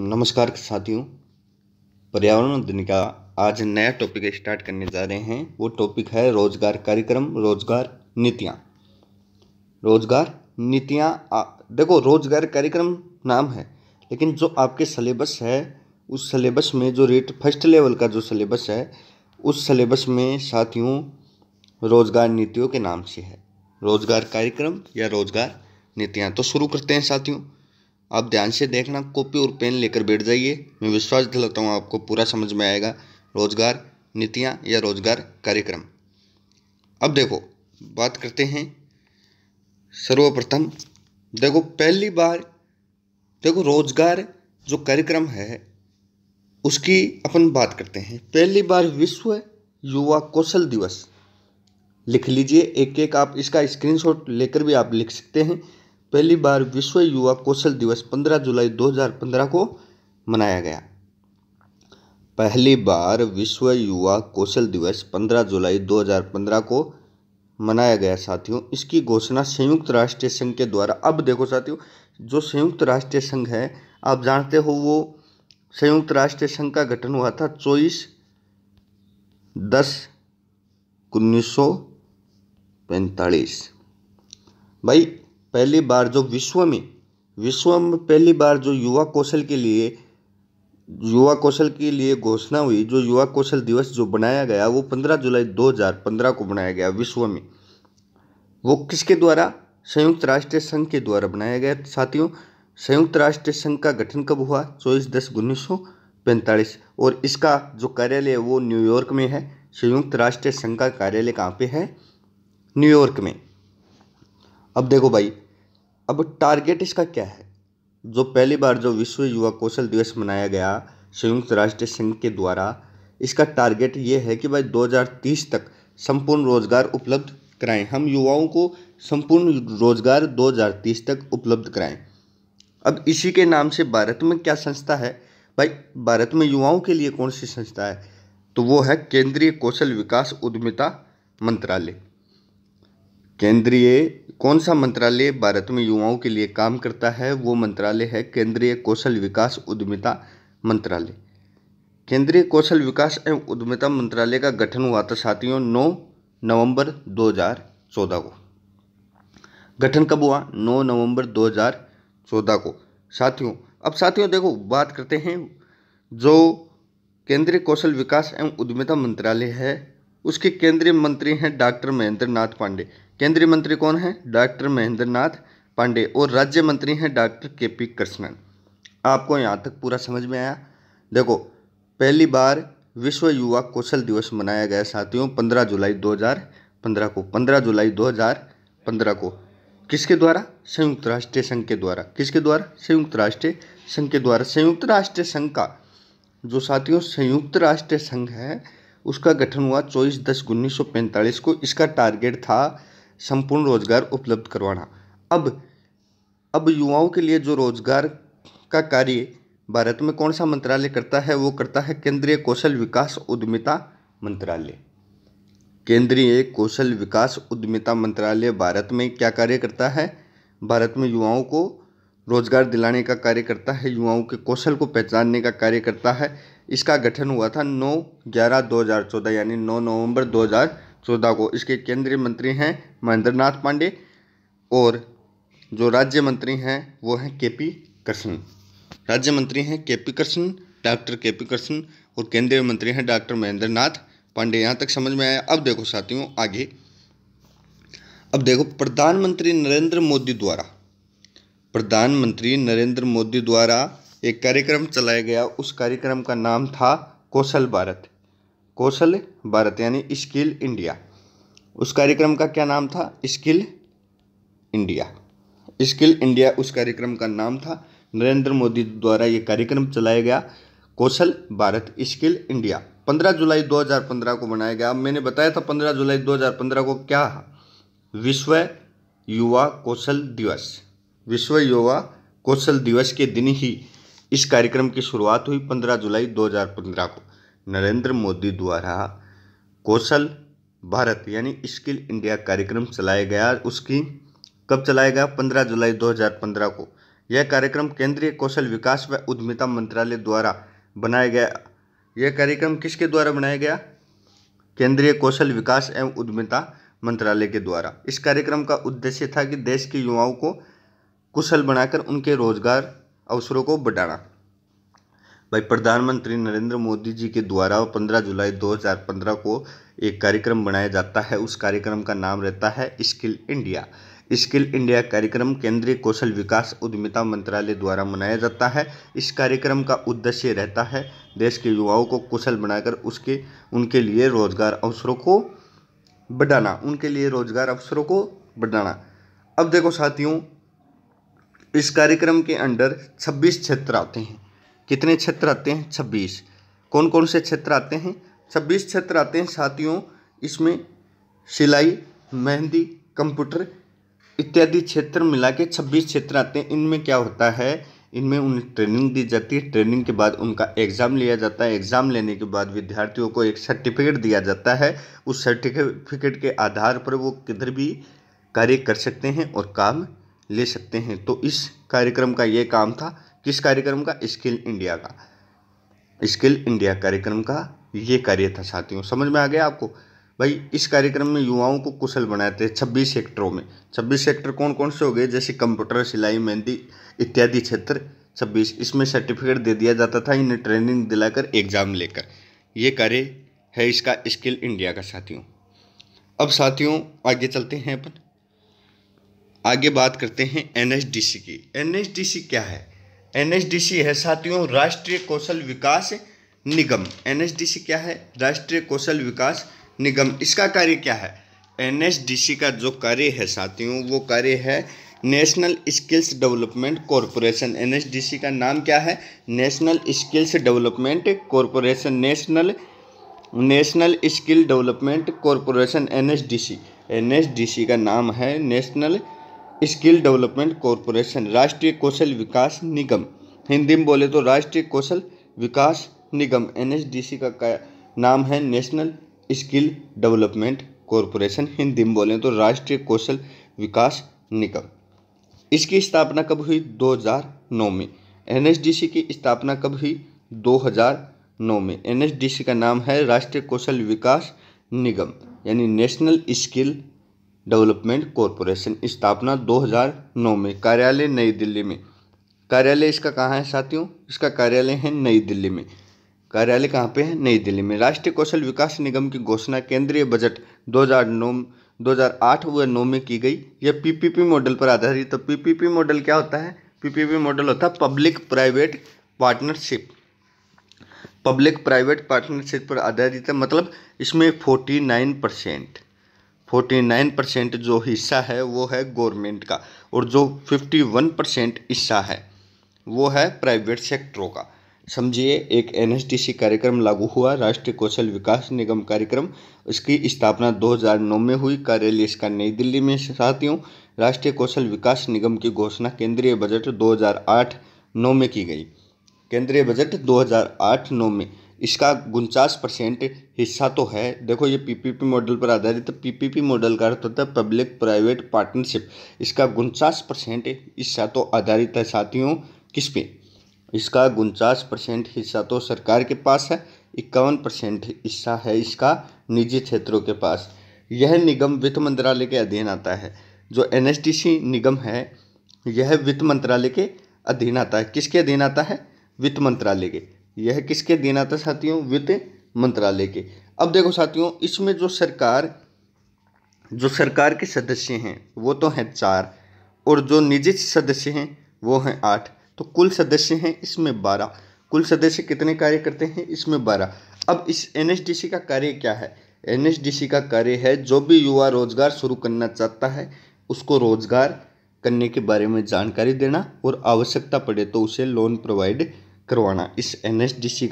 नमस्कार साथियों पर्यावरण दिन का आज नया टॉपिक स्टार्ट करने जा रहे हैं वो टॉपिक है रोजगार कार्यक्रम रोजगार नीतियाँ रोजगार नीतियाँ देखो रोजगार कार्यक्रम नाम है लेकिन जो आपके सिलेबस है उस सिलेबस में जो रेट फर्स्ट लेवल का जो सिलेबस है उस सिलेबस में साथियों रोजगार नीतियों के नाम से है रोजगार कार्यक्रम या रोजगार नीतियाँ तो शुरू करते हैं साथियों आप ध्यान से देखना कॉपी और पेन लेकर बैठ जाइए मैं विश्वास दिलाता हूँ आपको पूरा समझ में आएगा रोजगार नीतियाँ या रोजगार कार्यक्रम अब देखो बात करते हैं सर्वप्रथम देखो पहली बार देखो रोजगार जो कार्यक्रम है उसकी अपन बात करते हैं पहली बार विश्व युवा कौशल दिवस लिख लीजिए एक एक आप इसका स्क्रीनशॉट लेकर भी आप लिख सकते हैं पहली बार विश्व युवा कौशल दिवस 15 जुलाई 2015 को मनाया गया पहली बार विश्व युवा कौशल दिवस 15 जुलाई 2015 को मनाया गया साथियों इसकी घोषणा संयुक्त राष्ट्र संघ के द्वारा अब देखो साथियों जो संयुक्त राष्ट्र संघ है आप जानते हो वो संयुक्त राष्ट्र संघ का गठन हुआ था चौबीस दस उन्नीस सौ पैंतालीस भाई पहली बार जो विश्व में विश्व में पहली बार जो युवा कौशल के लिए युवा कौशल के लिए घोषणा हुई जो युवा कौशल दिवस जो बनाया गया वो पंद्रह जुलाई दो हज़ार पंद्रह को बनाया गया विश्व में वो किसके द्वारा संयुक्त राष्ट्र संघ के द्वारा बनाया गया साथियों संयुक्त राष्ट्र संघ का गठन कब हुआ चौबीस दस उन्नीस सौ पैंतालीस और इसका जो कार्यालय है वो न्यूयॉर्क में है संयुक्त राष्ट्र संघ का कार्यालय कहाँ पे है न्यूयॉर्क में अब देखो भाई अब टारगेट इसका क्या है जो पहली बार जो विश्व युवा कौशल दिवस मनाया गया संयुक्त राष्ट्र संघ के द्वारा इसका टारगेट ये है कि भाई 2030 तक संपूर्ण रोज़गार उपलब्ध कराएं हम युवाओं को संपूर्ण रोज़गार 2030 तक उपलब्ध कराएं अब इसी के नाम से भारत में क्या संस्था है भाई भारत में युवाओं के लिए कौन सी संस्था है तो वो है केंद्रीय कौशल विकास उद्यमिता मंत्रालय केंद्रीय कौन सा मंत्रालय भारत में युवाओं के लिए काम करता है वो मंत्रालय है केंद्रीय कौशल विकास उद्यमिता मंत्रालय केंद्रीय कौशल विकास एवं उद्यमिता मंत्रालय का गठन हुआ था साथियों 9 नवंबर 2014 को गठन कब हुआ 9 नवंबर 2014 को साथियों अब साथियों देखो बात करते हैं जो केंद्रीय कौशल विकास एवं उद्यमिता मंत्रालय है उसके केंद्रीय मंत्री हैं डॉक्टर महेंद्र नाथ पांडे केंद्रीय मंत्री कौन है डॉक्टर महेंद्र नाथ पांडे और राज्य मंत्री हैं डॉक्टर के पी कृष्णन आपको यहाँ तक पूरा समझ में आया देखो पहली बार विश्व युवा कौशल दिवस मनाया गया साथियों 15 जुलाई 2015 को 15 जुलाई 2015 को किसके द्वारा संयुक्त राष्ट्र संघ के द्वारा किसके द्वारा संयुक्त राष्ट्र संघ के द्वारा संयुक्त राष्ट्र संघ का जो साथियों संयुक्त राष्ट्र संघ है उसका गठन हुआ चौबीस दस उन्नीस को इसका टारगेट था संपूर्ण रोजगार उपलब्ध करवाना अब अब युवाओं के लिए जो रोजगार का कार्य भारत में कौन सा मंत्रालय करता है वो करता है केंद्रीय कौशल विकास उद्यमिता मंत्रालय केंद्रीय कौशल विकास उद्यमिता मंत्रालय भारत में क्या कार्य करता है भारत में युवाओं को रोजगार दिलाने का कार्य करता है युवाओं के कौशल को पहचानने का कार्य करता है इसका गठन हुआ था 9 ग्यारह 2014 यानी 9 नवंबर चौदह को इसके केंद्रीय मंत्री हैं महेंद्र नाथ पांडे और जो राज्य मंत्री हैं वो हैं के पी कृष्ण राज्य मंत्री हैं K P Krishna doctor K P Krishna और केंद्रीय मंत्री हैं डॉक्टर महेंद्र नाथ पांडे यहाँ तक समझ में आया अब देखो साथियों आगे अब देखो प्रधानमंत्री नरेंद्र मोदी द्वारा प्रधानमंत्री नरेंद्र मोदी द्वारा एक कार्यक्रम चलाया गया उस कार्यक्रम का नाम था कौशल भारत कौशल भारत यानी स्किल इंडिया उस कार्यक्रम का क्या नाम था स्किल इंडिया स्किल इंडिया उस कार्यक्रम का नाम था नरेंद्र मोदी द्वारा ये कार्यक्रम चलाया गया कौशल भारत स्किल इंडिया 15 जुलाई 2015 को बनाया गया मैंने बताया था 15 जुलाई 2015 को क्या विश्व युवा कौशल दिवस विश्व युवा कौशल दिवस के दिन ही इस कार्यक्रम की शुरुआत हुई 15 जुलाई 2015 को नरेंद्र मोदी द्वारा कौशल भारत यानी स्किल इंडिया कार्यक्रम चलाया गया उसकी कब चलाया गया पंद्रह जुलाई 2015 को यह कार्यक्रम केंद्रीय कौशल विकास व उद्यमिता मंत्रालय द्वारा बनाया गया यह कार्यक्रम किसके द्वारा बनाया गया केंद्रीय कौशल विकास एवं उद्यमिता मंत्रालय के द्वारा इस कार्यक्रम का उद्देश्य था कि देश के युवाओं को कुशल बनाकर उनके रोजगार अवसरों को बढ़ाना भाई प्रधानमंत्री नरेंद्र मोदी जी के द्वारा 15 जुलाई 2015 को एक कार्यक्रम बनाया जाता है उस कार्यक्रम का नाम रहता है स्किल इंडिया स्किल इंडिया कार्यक्रम केंद्रीय कौशल विकास उद्यमिता मंत्रालय द्वारा मनाया जाता है इस कार्यक्रम का उद्देश्य रहता है देश के युवाओं को कुशल बनाकर उसके उनके लिए रोजगार अवसरों को बढ़ाना उनके लिए रोजगार अवसरों को बढ़ाना अब देखो साथियों इस कार्यक्रम के अंडर 26 क्षेत्र आते हैं कितने क्षेत्र आते हैं छब्बीस कौन कौन से क्षेत्र आते हैं छब्बीस क्षेत्र आते हैं साथियों इसमें सिलाई मेहंदी कंप्यूटर इत्यादि क्षेत्र मिला के छब्बीस क्षेत्र आते हैं इनमें क्या होता है इनमें उन्हें ट्रेनिंग दी जाती है ट्रेनिंग के बाद उनका एग्ज़ाम लिया जाता है एग्ज़ाम लेने के बाद विद्यार्थियों को एक सर्टिफिकेट दिया जाता है उस सर्टिफिकेट के आधार पर वो किधर भी कार्य कर सकते हैं और काम ले सकते हैं तो इस कार्यक्रम का ये काम था किस कार्यक्रम का स्किल इंडिया का स्किल इंडिया कार्यक्रम का ये कार्य था साथियों समझ में आ गया आपको भाई इस कार्यक्रम में युवाओं को कुशल बनाते हैं छब्बीस सेक्टरों में छब्बीस सेक्टर कौन कौन से हो गए जैसे कंप्यूटर सिलाई मेहंदी इत्यादि क्षेत्र छब्बीस इसमें सर्टिफिकेट दे दिया जाता था इन्हें ट्रेनिंग दिलाकर एग्जाम लेकर ये कार्य है इसका स्किल इंडिया का साथियों अब साथियों आगे चलते हैं अपन आगे बात करते हैं एनएसडीसी की एनएसडीसी क्या है एनएचडीसी है साथियों राष्ट्रीय कौशल विकास निगम एनएचडीसी क्या है राष्ट्रीय कौशल विकास निगम इसका कार्य क्या है एनएचडीसी का जो कार्य है साथियों वो कार्य है national skills development corporation NHDC का नाम क्या है national skills development corporation national national skill development corporation NHDC NHDC का नाम है नेशनल स्किल डेवलपमेंट कॉरपोरेशन राष्ट्रीय कौशल विकास निगम हिंदी में बोले तो राष्ट्रीय कौशल विकास निगम एन का, नाम है national skill development corporation Hindi में बोले तो राष्ट्रीय कौशल विकास निगम इसकी स्थापना कब हुई 2009 में एनएचडीसी की स्थापना कब हुई 2009 में एनएचडीसी का नाम है राष्ट्रीय कौशल विकास निगम यानी नेशनल स्किल डेवलपमेंट कॉरपोरेशन स्थापना 2009 में कार्यालय नई दिल्ली में कार्यालय इसका कहाँ है साथियों इसका कार्यालय है नई दिल्ली में कार्यालय कहाँ पे है नई दिल्ली में राष्ट्रीय कौशल विकास निगम की घोषणा केंद्रीय बजट 2009 2008 व 9 में की गई यह पीपीपी मॉडल पर आधारित तो पीपीपी मॉडल क्या होता है पीपीपी मॉडल होता है public private partnership public private partnership पर आधारित है मतलब इसमें nine percent forty nine percent जो हिस्सा है वो है गवर्नमेंट का और जो फिफ्टी वन परसेंट हिस्सा है वो है प्राइवेट सेक्टरों का समझिए एक एनएसडीसी कार्यक्रम लागू हुआ राष्ट्रीय कौशल विकास निगम कार्यक्रम इसकी स्थापना 2009 में हुई कार्यालय इसका नई दिल्ली में साथियों राष्ट्रीय कौशल विकास निगम की घोषणा केंद्रीय बजट 2008 हज़ार में की गई केंद्रीय बजट दो हज़ार में इसका उनचास परसेंट हिस्सा तो है देखो ये पी पी पी मॉडल पर आधारित पी पी पी मॉडल का अर्थ होता है पब्लिक प्राइवेट पार्टनरशिप इसका उनचास परसेंट हिस्सा तो आधारित है साथियों किस पे इसका उनचास परसेंट हिस्सा तो सरकार के पास है इक्यावन परसेंट हिस्सा है इसका निजी क्षेत्रों के पास यह निगम वित्त मंत्रालय के अधीन आता है जो एन निगम है यह वित्त मंत्रालय के अधीन आता है किसके अधीन आता है वित्त मंत्रालय के यह किसके दिन आता साथियों वित्त मंत्रालय के अब देखो साथियों इसमें जो सरकार जो सरकार के सदस्य हैं वो तो हैं चार और जो निजी सदस्य हैं वो हैं आठ तो कुल सदस्य हैं इसमें बारह कुल सदस्य कितने कार्य करते हैं इसमें बारह अब इस एनएसडीसी का कार्य क्या है एनएसडीसी का कार्य है जो भी युवा रोजगार शुरू करना चाहता है उसको रोजगार करने के बारे में जानकारी देना और आवश्यकता पड़े तो उसे लोन प्रोवाइड करवाना इस एन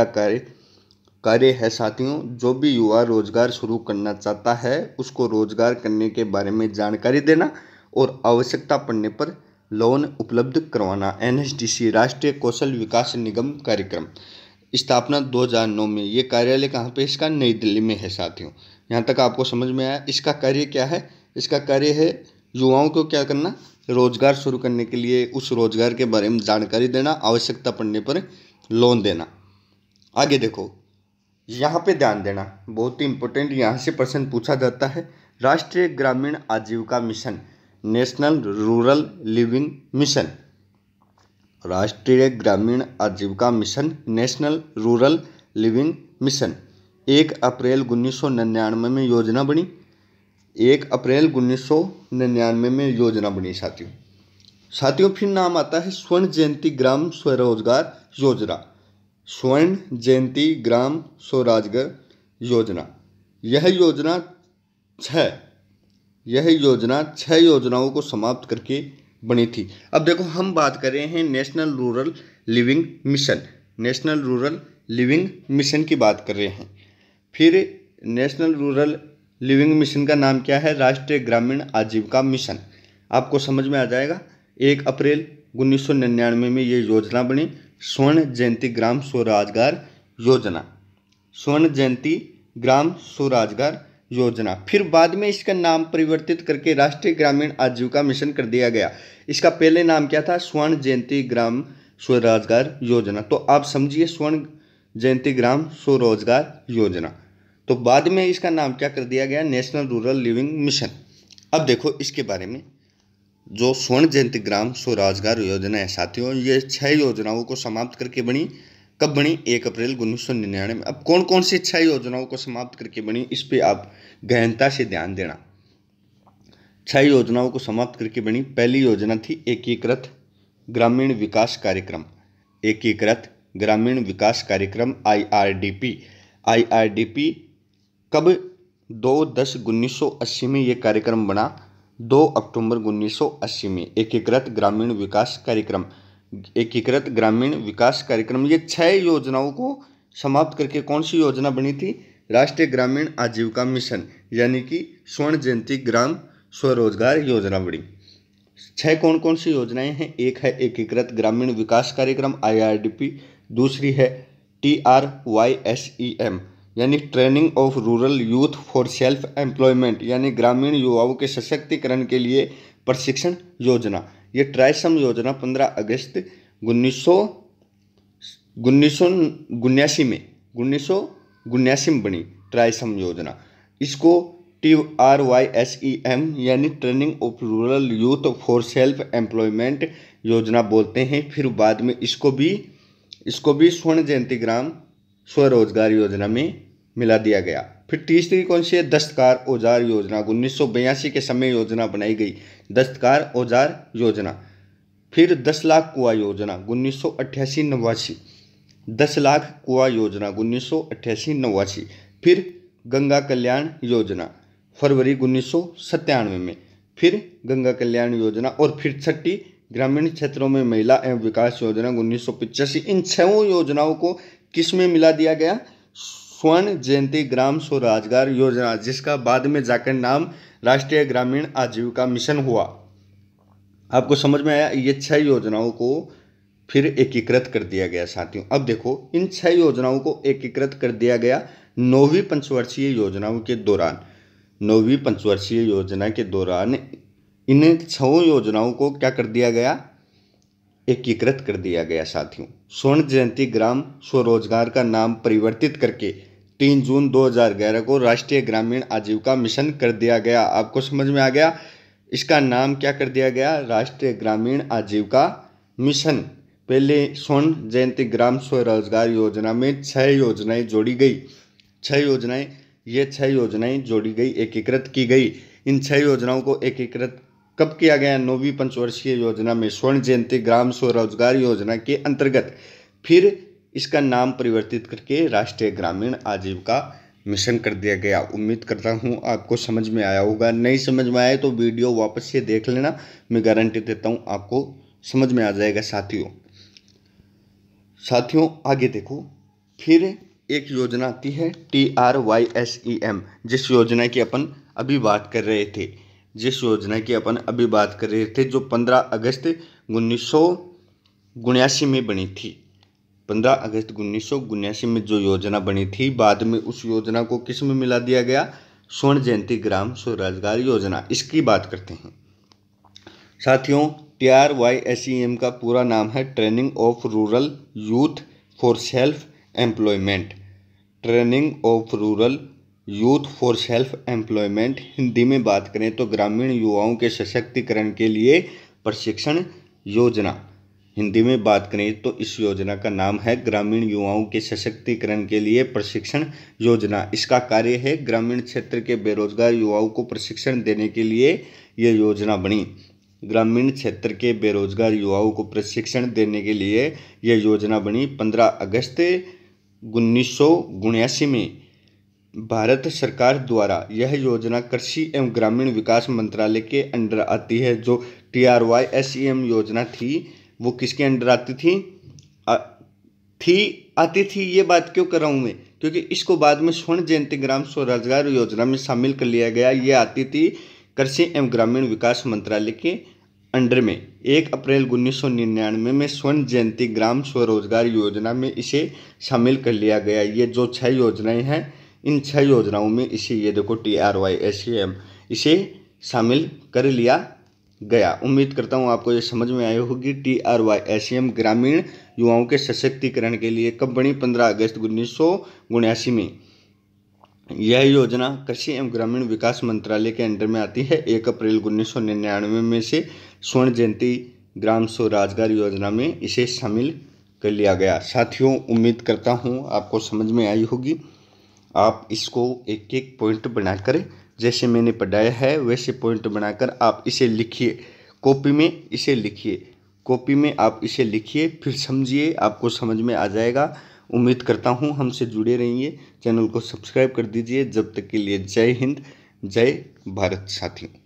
का कार्य कार्य है साथियों जो भी युवा रोजगार शुरू करना चाहता है उसको रोजगार करने के बारे में जानकारी देना और आवश्यकता पड़ने पर लोन उपलब्ध करवाना एन राष्ट्रीय कौशल विकास निगम कार्यक्रम स्थापना 2009 में ये कार्यालय कहाँ पे इसका नई दिल्ली में है साथियों यहाँ तक आपको समझ में आया इसका कार्य क्या है इसका कार्य है युवाओं को क्या करना रोजगार शुरू करने के लिए उस रोजगार के बारे में जानकारी देना आवश्यकता पड़ने पर लोन देना आगे देखो यहाँ पे ध्यान देना बहुत ही इम्पोर्टेंट यहाँ से प्रश्न पूछा जाता है राष्ट्रीय ग्रामीण आजीविका mission national rural living mission राष्ट्रीय ग्रामीण आजीविका mission national rural living mission एक अप्रैल उन्नीस में योजना बनी एक अप्रैल उन्नीस में योजना बनी साथियों साथियों फिर नाम आता है स्वर्ण जयंती ग्राम स्वरोजगार योजना स्वर्ण जयंती ग्राम स्वराजगर योजना यह योजना छः यह योजना छः योजनाओं को समाप्त करके बनी थी अब देखो हम बात कर रहे हैं national rural living mission national rural living mission की बात कर रहे हैं फिर नेशनल रूरल लिविंग मिशन का नाम क्या है राष्ट्रीय ग्रामीण आजीविका मिशन आपको समझ में आ जाएगा एक अप्रैल उन्नीस में ये योजना बनी स्वर्ण जयंती ग्राम स्वरोजगार योजना स्वर्ण जयंती ग्राम स्वरोजगार योजना फिर बाद में इसका नाम परिवर्तित करके राष्ट्रीय ग्रामीण आजीविका मिशन कर दिया गया इसका पहले नाम क्या था स्वर्ण जयंती ग्राम स्वरोजगार योजना तो आप समझिए स्वर्ण जयंती ग्राम स्वरोजगार योजना तो बाद में इसका नाम क्या कर दिया गया नेशनल रूरल लिविंग मिशन अब देखो इसके बारे में जो स्वर्ण जयंती ग्राम स्वरोजगार योजना है साथियों ये छह योजनाओं को समाप्त करके बनी कब बनी एक अप्रैल उन्नीस सौ निन्यानवे में अब कौन कौन सी छह योजनाओं को समाप्त करके बनी इस पर आप गहनता से ध्यान देना छह योजनाओं को समाप्त करके बनी पहली योजना थी एकीकृत ग्रामीण विकास कार्यक्रम एकीकृत ग्रामीण विकास कार्यक्रम आईआरडीपी आईआरडीपी कब दो दस उन्नीस सौ अस्सी में यह कार्यक्रम बना दो अक्टूबर उन्नीस सौ अस्सी में एकीकृत ग्रामीण विकास कार्यक्रम एकीकृत ग्रामीण विकास कार्यक्रम ये छः योजनाओं को समाप्त करके कौन सी योजना बनी थी राष्ट्रीय ग्रामीण आजीविका मिशन यानी कि स्वर्ण जयंती ग्राम स्वरोजगार योजना बनी छह कौन कौन सी योजनाएं हैं एक है एकीकृत ग्रामीण विकास कार्यक्रम आई दूसरी है T R Y S E M यानी training of rural youth for self employment यानी ग्रामीण युवाओं के सशक्तिकरण के लिए प्रशिक्षण योजना ये ट्राइसम योजना पंद्रह अगस्त उन्नीस सौ उन्नीस सौ उन्यासी में उन्नीस सौ उन्यासी में बनी ट्राइसम योजना इसको T R Y S E M यानी training of rural youth for self employment योजना बोलते हैं फिर बाद में इसको भी इसको भी स्वर्ण जयंती ग्राम स्वरोजगार योजना में मिला दिया गया फिर तीसरी कौन सी है दस्तकार औजार योजना उन्नीस के समय योजना बनाई गई दस्तकार औजार योजना फिर दस लाख कुआ योजना उन्नीस सौ अट्ठासी नवासी दस लाख कुआ योजना उन्नीस सौ अट्ठासी नवासी फिर गंगा कल्याण योजना फरवरी उन्नीस सौ सत्तानवे में फिर गंगा कल्याण योजना और फिर छठी ग्रामीण क्षेत्रों में महिला एवं विकास योजना उन्नीस सौ पिचासी इन छहों योजनाओं को किस में मिला दिया गया स्वर्ण जयंती ग्राम स्वरोजगार योजना जिसका बाद में जाकर नाम राष्ट्रीय ग्रामीण आजीविका मिशन हुआ आपको समझ में आया ये छह योजनाओं को फिर एकीकृत कर दिया गया साथियों अब देखो इन छह योजनाओं को एकीकृत कर दिया गया नौवीं पंचवर्षीय योजनाओं के दौरान नौवीं पंचवर्षीय योजना के दौरान इन छो योजनाओं को क्या कर दिया गया एकीकृत कर दिया गया साथियों स्वर्ण जयंती ग्राम स्वरोजगार का नाम परिवर्तित करके तीन जून 2011 को राष्ट्रीय ग्रामीण आजीविका मिशन कर दिया गया आपको समझ में आ गया इसका नाम क्या कर दिया गया राष्ट्रीय ग्रामीण आजीविका मिशन पहले स्वर्ण जयंती ग्राम स्वरोजगार योजना में छह योजनाएं जोड़ी गई छह योजनाएं ये छह योजनाएं जोड़ी गई एकीकृत की गई इन छह योजनाओं को एकीकृत कब किया गया नौवीं पंचवर्षीय योजना में स्वर्ण जयंती ग्राम स्वरोजगार योजना के अंतर्गत फिर इसका नाम परिवर्तित करके राष्ट्रीय ग्रामीण आजीविका मिशन कर दिया गया उम्मीद करता हूँ आपको समझ में आया होगा नहीं समझ में आए तो वीडियो वापस से देख लेना मैं गारंटी देता हूँ आपको समझ में आ जाएगा साथियों साथियों आगे देखो फिर एक योजना आती है T R Y S E M जिस योजना की अपन अभी बात कर रहे थे जिस योजना की अपन अभी बात कर रहे थे जो पंद्रह अगस्त उन्नीस सौ में बनी थी पंद्रह अगस्त उन्नीस में जो योजना बनी थी बाद में उस योजना को किस में मिला दिया गया स्वर्ण जयंती ग्राम स्वरोजगार योजना इसकी बात करते हैं साथियों T R Y S E M का पूरा नाम है training of rural youth for self employment training of rural youth for self employment Hindi में बात करें तो ग्रामीण युवाओं के सशक्तिकरण के लिए प्रशिक्षण योजना हिंदी में बात करें तो इस योजना का नाम है ग्रामीण युवाओं के सशक्तिकरण के लिए प्रशिक्षण योजना इसका कार्य है ग्रामीण क्षेत्र के बेरोजगार युवाओं को प्रशिक्षण देने के लिए यह योजना बनी ग्रामीण क्षेत्र के बेरोजगार युवाओं को प्रशिक्षण देने के लिए यह योजना बनी पंद्रह अगस्त उन्नीस में भारत सरकार द्वारा यह योजना कृषि एवं ग्रामीण विकास मंत्रालय के अंडर आती है जो T R Y S E M योजना थी वो किसके अंडर आती थी आ, थी आती थी ये बात क्यों कर रहा हूँ मैं क्योंकि इसको बाद में स्वर्ण जयंती ग्राम स्वरोजगार योजना में शामिल कर लिया गया ये आती थी कृषि एवं ग्रामीण विकास मंत्रालय के अंडर में एक अप्रैल उन्नीस सौ निन्यानवे में स्वर्ण जयंती ग्राम स्वरोजगार योजना में इसे शामिल कर लिया गया ये जो छः योजनाएं हैं इन छः योजनाओं में इसे ये देखो T R Y S M इसे शामिल कर लिया गया उम्मीद करता हूँ आपको ये समझ में आई होगी T R Y S M ग्रामीण युवाओं के सशक्तिकरण के लिए कब बनी पंद्रह अगस्त उन्नीस सौ उन्यासी में यह योजना कृषि एवं ग्रामीण विकास मंत्रालय के अंडर में आती है एक अप्रैल उन्नीस सौ निन्यानवे में से स्वर्ण जयंती ग्राम स्वराजगार योजना में इसे शामिल कर लिया गया साथियों उम्मीद करता हूँ आपको समझ में आई होगी आप इसको एक एक पॉइंट बनाकर जैसे मैंने पढ़ाया है वैसे पॉइंट बनाकर आप इसे लिखिए कॉपी में इसे लिखिए कॉपी में आप इसे लिखिए फिर समझिए आपको समझ में आ जाएगा उम्मीद करता हूँ हमसे जुड़े रहिए चैनल को सब्सक्राइब कर दीजिए जब तक के लिए जय हिंद जय भारत साथियों